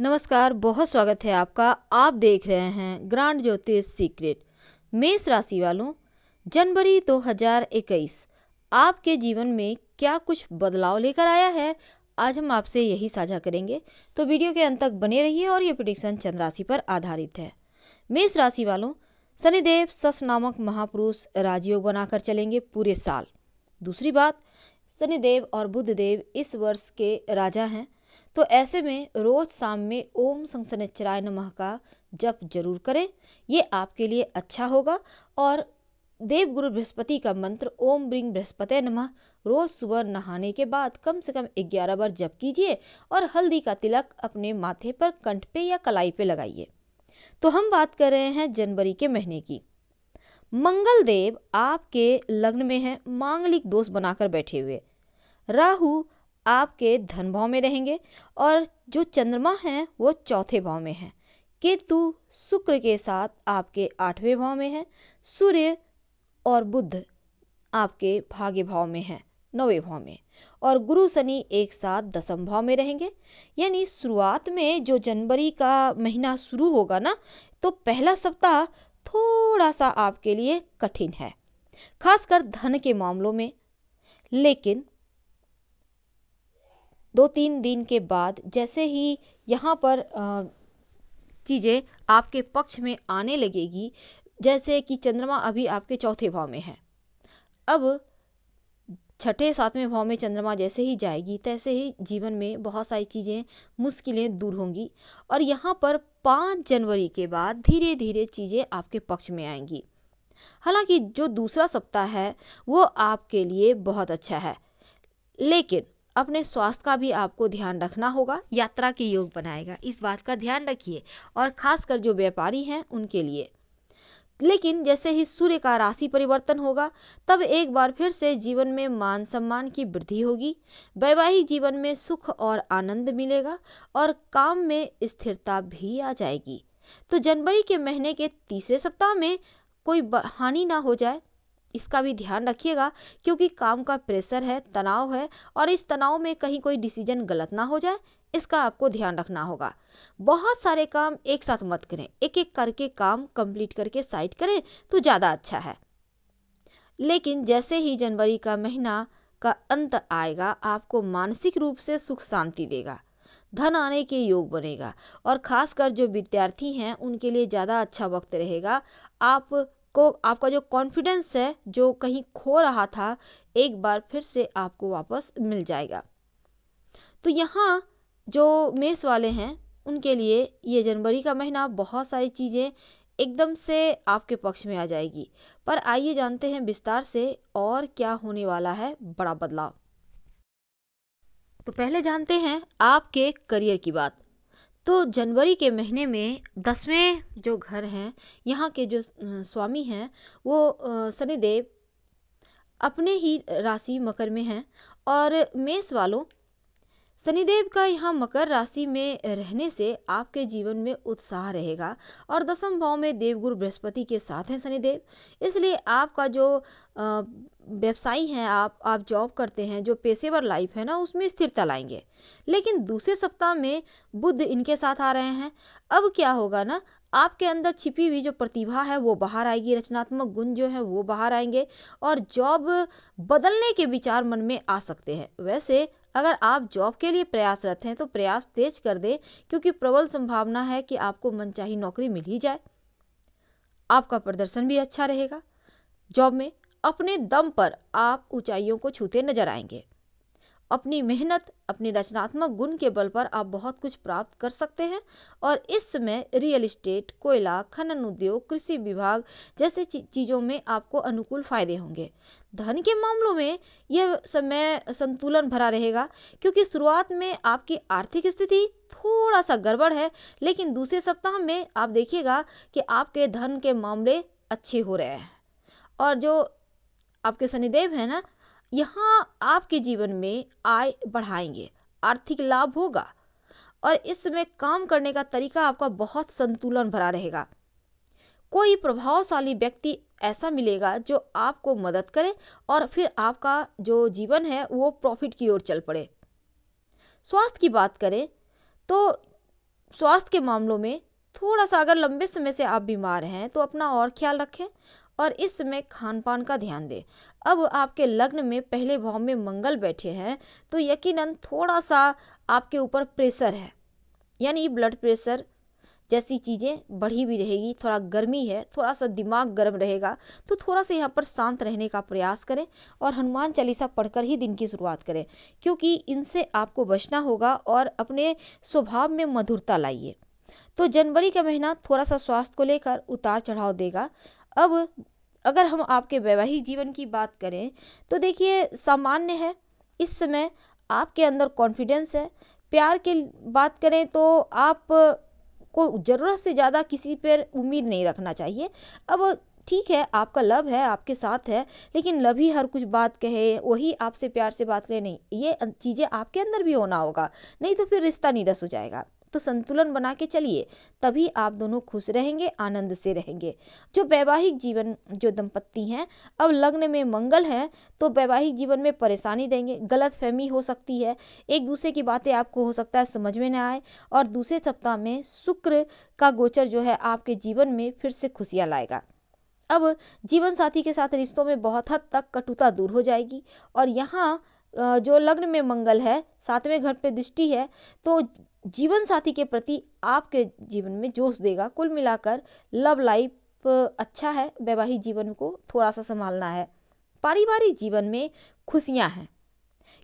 नमस्कार बहुत स्वागत है आपका आप देख रहे हैं ग्रांड ज्योतिष सीक्रेट मेष राशि वालों जनवरी 2021 आपके जीवन में क्या कुछ बदलाव लेकर आया है आज हम आपसे यही साझा करेंगे तो वीडियो के अंत तक बने रहिए और ये प्रिडिक्शन चंद्र राशि पर आधारित है मेष राशि वालों शनिदेव सस नामक महापुरुष राजयोग बनाकर चलेंगे पूरे साल दूसरी बात शनिदेव और बुद्धदेव इस वर्ष के राजा हैं तो ऐसे में रोज़ शाम में ओम संसनेचराय नमः का जप जरूर करें ये आपके लिए अच्छा होगा और देवगुरु बृहस्पति का मंत्र ओम ब्रिंग बृहस्पति नमः रोज़ सुबह नहाने के बाद कम से कम 11 बार जप कीजिए और हल्दी का तिलक अपने माथे पर कंठ पे या कलाई पे लगाइए तो हम बात कर रहे हैं जनवरी के महीने की मंगल देव आपके लग्न में है मांगलिक दोष बनाकर बैठे हुए राहु आपके धन भाव में रहेंगे और जो चंद्रमा हैं वो चौथे भाव में हैं केतु शुक्र के साथ आपके आठवें भाव में है सूर्य और बुध आपके भाग्य भाव में हैं नौवें भाव में और गुरु शनि एक साथ दसम भाव में रहेंगे यानी शुरुआत में जो जनवरी का महीना शुरू होगा ना तो पहला सप्ताह थोड़ा सा आपके लिए कठिन है खासकर धन के मामलों में लेकिन दो तीन दिन के बाद जैसे ही यहाँ पर चीज़ें आपके पक्ष में आने लगेगी जैसे कि चंद्रमा अभी आपके चौथे भाव में है अब छठे सातवें भाव में चंद्रमा जैसे ही जाएगी तैसे ही जीवन में बहुत सारी चीज़ें मुश्किलें दूर होंगी और यहाँ पर पाँच जनवरी के बाद धीरे धीरे चीज़ें आपके पक्ष में आएंगी हालांकि जो दूसरा सप्ताह है वो आपके लिए बहुत अच्छा है लेकिन अपने स्वास्थ्य का भी आपको ध्यान रखना होगा यात्रा के योग बनाएगा इस बात का ध्यान रखिए और खासकर जो व्यापारी हैं उनके लिए लेकिन जैसे ही सूर्य का राशि परिवर्तन होगा तब एक बार फिर से जीवन में मान सम्मान की वृद्धि होगी वैवाहिक जीवन में सुख और आनंद मिलेगा और काम में स्थिरता भी आ जाएगी तो जनवरी के महीने के तीसरे सप्ताह में कोई हानि ना हो जाए इसका भी ध्यान रखिएगा क्योंकि काम का प्रेशर है तनाव है और इस तनाव में कहीं कोई डिसीजन गलत ना हो जाए इसका आपको ध्यान रखना होगा बहुत सारे काम एक साथ मत करें एक एक करके काम कंप्लीट करके साइड करें तो ज़्यादा अच्छा है लेकिन जैसे ही जनवरी का महीना का अंत आएगा आपको मानसिक रूप से सुख शांति देगा धन आने के योग बनेगा और खासकर जो विद्यार्थी हैं उनके लिए ज़्यादा अच्छा वक्त रहेगा आप आपको आपका जो कॉन्फिडेंस है जो कहीं खो रहा था एक बार फिर से आपको वापस मिल जाएगा तो यहाँ जो मेष वाले हैं उनके लिए ये जनवरी का महीना बहुत सारी चीज़ें एकदम से आपके पक्ष में आ जाएगी पर आइए जानते हैं विस्तार से और क्या होने वाला है बड़ा बदलाव तो पहले जानते हैं आपके करियर की बात तो जनवरी के महीने में दसवें जो घर हैं यहाँ के जो स्वामी हैं वो शनिदेव अपने ही राशि मकर में हैं और मेष वालों शनिदेव का यहाँ मकर राशि में रहने से आपके जीवन में उत्साह रहेगा और दसम भाव में देवगुरु बृहस्पति के साथ हैं शनिदेव इसलिए आपका जो व्यवसायी हैं आप आप जॉब करते हैं जो पेशेवर लाइफ है ना उसमें स्थिरता लाएंगे लेकिन दूसरे सप्ताह में बुद्ध इनके साथ आ रहे हैं अब क्या होगा ना आपके अंदर छिपी हुई जो प्रतिभा है वो बाहर आएगी रचनात्मक गुण जो है वो बाहर आएंगे और जॉब बदलने के विचार मन में आ सकते हैं वैसे अगर आप जॉब के लिए प्रयासरत हैं तो प्रयास तेज कर दें क्योंकि प्रबल संभावना है कि आपको मनचाही नौकरी मिल ही जाए आपका प्रदर्शन भी अच्छा रहेगा जॉब में अपने दम पर आप ऊंचाइयों को छूते नजर आएंगे अपनी मेहनत अपने रचनात्मक गुण के बल पर आप बहुत कुछ प्राप्त कर सकते हैं और इस समय रियल इस्टेट कोयला खनन उद्योग कृषि विभाग जैसे चीज़ों में आपको अनुकूल फायदे होंगे धन के मामलों में यह समय संतुलन भरा रहेगा क्योंकि शुरुआत में आपकी आर्थिक स्थिति थोड़ा सा गड़बड़ है लेकिन दूसरे सप्ताह में आप देखिएगा कि आपके धन के मामले अच्छे हो रहे हैं और जो आपके शनिदेव हैं ना यहाँ आपके जीवन में आय बढ़ाएंगे आर्थिक लाभ होगा और इसमें काम करने का तरीका आपका बहुत संतुलन भरा रहेगा कोई प्रभावशाली व्यक्ति ऐसा मिलेगा जो आपको मदद करे और फिर आपका जो जीवन है वो प्रॉफिट की ओर चल पड़े स्वास्थ्य की बात करें तो स्वास्थ्य के मामलों में थोड़ा सा अगर लंबे समय से आप बीमार हैं तो अपना और ख्याल रखें और इस समय खान पान का ध्यान दें अब आपके लग्न में पहले भाव में मंगल बैठे हैं तो यकीनन थोड़ा सा आपके ऊपर प्रेशर है यानी ब्लड प्रेशर जैसी चीज़ें बढ़ी भी रहेगी थोड़ा गर्मी है थोड़ा सा दिमाग गर्म रहेगा तो थोड़ा सा यहाँ पर शांत रहने का प्रयास करें और हनुमान चालीसा पढ़कर ही दिन की शुरुआत करें क्योंकि इनसे आपको बचना होगा और अपने स्वभाव में मधुरता लाइए तो जनवरी का महीना थोड़ा सा स्वास्थ्य को लेकर उतार चढ़ाव देगा अब अगर हम आपके वैवाहिक जीवन की बात करें तो देखिए सामान्य है इस समय आपके अंदर कॉन्फिडेंस है प्यार की बात करें तो आप को ज़रूरत से ज़्यादा किसी पर उम्मीद नहीं रखना चाहिए अब ठीक है आपका लव है आपके साथ है लेकिन लव ही हर कुछ बात कहे वही आपसे प्यार से बात करे नहीं ये चीज़ें आपके अंदर भी होना होगा नहीं तो फिर रिश्ता नीरस हो जाएगा तो संतुलन बना के चलिए तभी आप दोनों खुश रहेंगे आनंद से रहेंगे जो वैवाहिक जीवन जो दंपत्ति हैं अब लग्न में मंगल हैं तो वैवाहिक जीवन में परेशानी देंगे गलत फहमी हो सकती है एक दूसरे की बातें आपको हो सकता है समझ में ना आए और दूसरे सप्ताह में शुक्र का गोचर जो है आपके जीवन में फिर से खुशियाँ लाएगा अब जीवन साथी के साथ रिश्तों में बहुत हद तक कटुता दूर हो जाएगी और यहाँ जो लग्न में मंगल है सातवें घर पे दृष्टि है तो जीवन साथी के प्रति आपके जीवन में जोश देगा कुल मिलाकर लव लाइफ अच्छा है वैवाहिक जीवन को थोड़ा सा संभालना है पारिवारिक जीवन में खुशियाँ हैं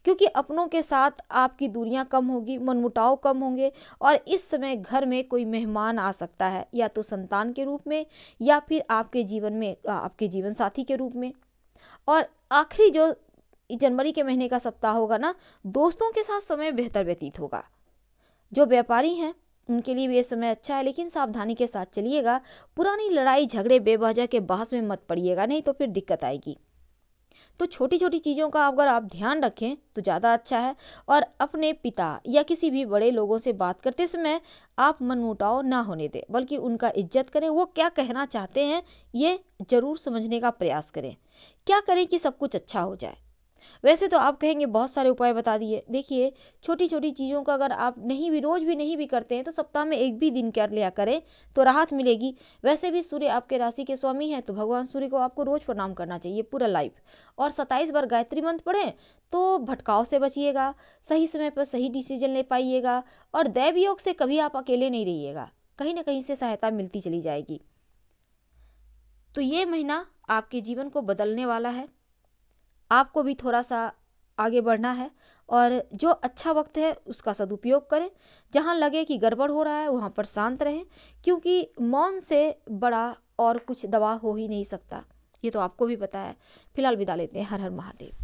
क्योंकि अपनों के साथ आपकी दूरियां कम होगी मनमुटाव कम होंगे और इस समय घर में कोई मेहमान आ सकता है या तो संतान के रूप में या फिर आपके जीवन में आपके जीवन साथी के रूप में और आखिरी जो जनवरी के महीने का सप्ताह होगा ना दोस्तों के साथ समय बेहतर व्यतीत होगा जो व्यापारी हैं उनके लिए भी ये समय अच्छा है लेकिन सावधानी के साथ चलिएगा पुरानी लड़ाई झगड़े बेबहजा के बहस में मत पड़िएगा नहीं तो फिर दिक्कत आएगी तो छोटी छोटी चीज़ों का अगर आप ध्यान रखें तो ज़्यादा अच्छा है और अपने पिता या किसी भी बड़े लोगों से बात करते समय आप मनमुटाव ना होने दें बल्कि उनका इज्जत करें वो क्या कहना चाहते हैं ये ज़रूर समझने का प्रयास करें क्या करें कि सब कुछ अच्छा हो जाए वैसे तो आप कहेंगे बहुत सारे उपाय बता दिए देखिए छोटी छोटी चीज़ों का अगर आप नहीं भी रोज़ भी नहीं भी करते हैं तो सप्ताह में एक भी दिन कर लिया करें तो राहत मिलेगी वैसे भी सूर्य आपके राशि के स्वामी हैं तो भगवान सूर्य को आपको रोज़ प्रणाम करना चाहिए पूरा लाइफ और सत्ताईस बार गायत्री मंत्र पढ़ें तो भटकाव से बचिएगा सही समय पर सही डिसीजन ले पाइएगा और दैव योग से कभी आप अकेले नहीं रहिएगा कहीं ना कहीं से सहायता मिलती चली जाएगी तो ये महीना आपके जीवन को बदलने वाला है आपको भी थोड़ा सा आगे बढ़ना है और जो अच्छा वक्त है उसका सदुपयोग करें जहाँ लगे कि गड़बड़ हो रहा है वहाँ पर शांत रहें क्योंकि मौन से बड़ा और कुछ दवा हो ही नहीं सकता ये तो आपको भी पता है फिलहाल विदा लेते हैं हर हर महादेव